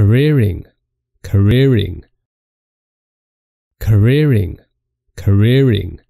careering, careering, careering, careering.